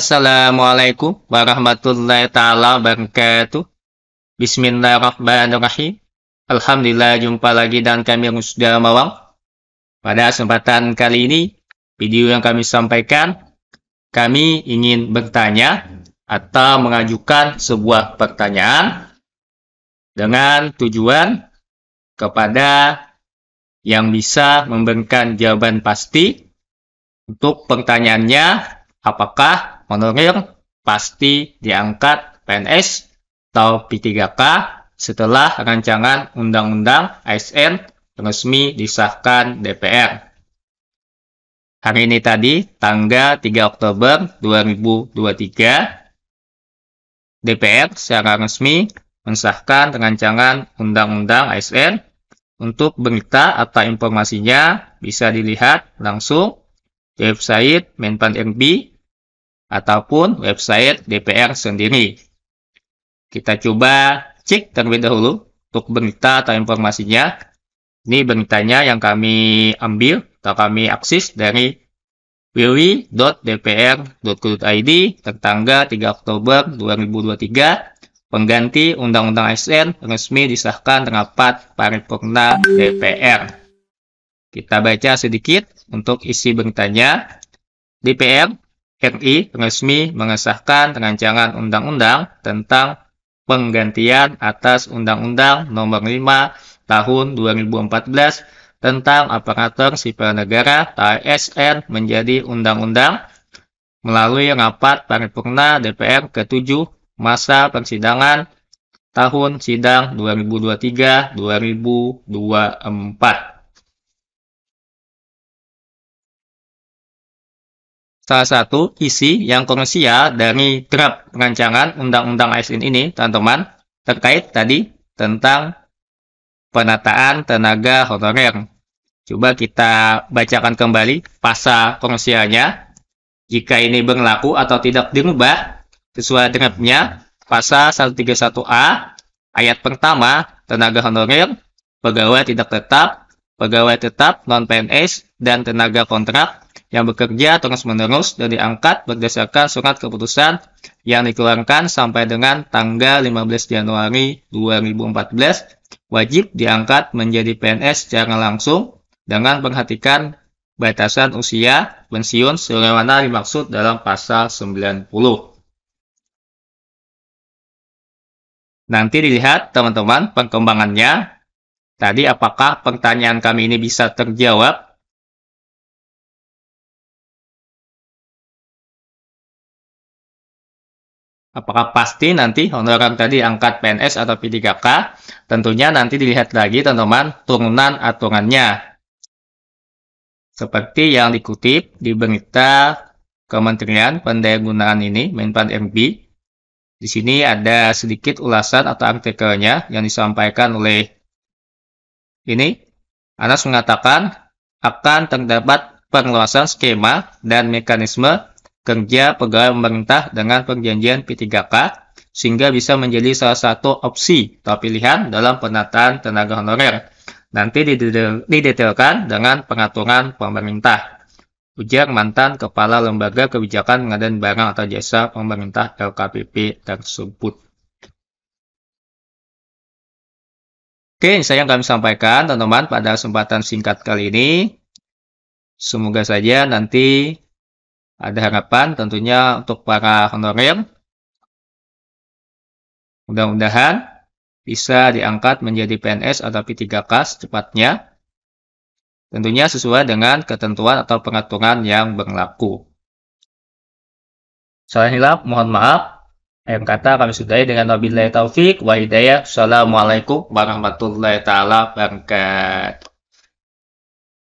Assalamualaikum warahmatullahi taala wabarakatuh. Bismillahirrahmanirrahim. Alhamdulillah jumpa lagi dan kami sudah Mawang. Pada kesempatan kali ini, video yang kami sampaikan, kami ingin bertanya atau mengajukan sebuah pertanyaan dengan tujuan kepada yang bisa memberikan jawaban pasti untuk pertanyaannya apakah honorer pasti diangkat PNS atau P3K setelah rancangan Undang-Undang ASN resmi disahkan DPR. Hari ini tadi, tanggal 3 Oktober 2023, DPR secara resmi mensahkan rancangan Undang-Undang ASN. Untuk berita atau informasinya bisa dilihat langsung di website Menpan RB ataupun website DPR sendiri. Kita coba cek terlebih dahulu untuk berita atau informasinya. Ini beritanya yang kami ambil atau kami akses dari www.dpr.go.id tertanggal 3 Oktober 2023 pengganti Undang-Undang ASN resmi disahkan rapat paripurna DPR. Kita baca sedikit untuk isi beritanya. DPR RI resmi mengesahkan rancangan undang-undang tentang penggantian atas Undang-Undang Nomor 5 Tahun 2014 tentang Aparatur Sipil Negara ASN menjadi undang-undang melalui rapat paripurna DPR ke-7 masa persidangan tahun sidang 2023-2024. salah satu isi yang krusial dari draft perancangan Undang-Undang ASN ini, teman-teman, terkait tadi tentang penataan tenaga honorer. Coba kita bacakan kembali pasal krusialnya. Jika ini berlaku atau tidak dirubah sesuai draftnya, pasal 131A ayat pertama tenaga honorer, pegawai tidak tetap, pegawai tetap non PNS dan tenaga kontrak yang bekerja terus-menerus dan diangkat berdasarkan surat keputusan yang dikeluarkan sampai dengan tanggal 15 Januari 2014 wajib diangkat menjadi PNS secara langsung dengan perhatikan batasan usia pensiun sebagaimana dimaksud dalam pasal 90. Nanti dilihat teman-teman perkembangannya. Tadi apakah pertanyaan kami ini bisa terjawab Apakah pasti nanti honorer tadi angkat PNS atau P3K? Tentunya nanti dilihat lagi teman-teman turunan aturannya. Seperti yang dikutip di berita Kementerian Pendayagunaan ini, Menpan MB. Di sini ada sedikit ulasan atau artikelnya yang disampaikan oleh ini. Anas mengatakan akan terdapat pengeluasan skema dan mekanisme kerja pegawai pemerintah dengan perjanjian P3K sehingga bisa menjadi salah satu opsi atau pilihan dalam penataan tenaga honorer. Nanti didetailkan dengan pengaturan pemerintah. Ujar mantan Kepala Lembaga Kebijakan Pengadaan Barang atau Jasa Pemerintah LKPP tersebut. Oke, saya kami sampaikan teman-teman pada kesempatan singkat kali ini. Semoga saja nanti ada harapan tentunya untuk para honorer mudah-mudahan bisa diangkat menjadi PNS atau P3K secepatnya tentunya sesuai dengan ketentuan atau pengaturan yang berlaku. Salah hilang mohon maaf. Yang kata kami sudahi dengan wabillahi taufik wa hidayah. Assalamualaikum warahmatullahi taala wabarakatuh.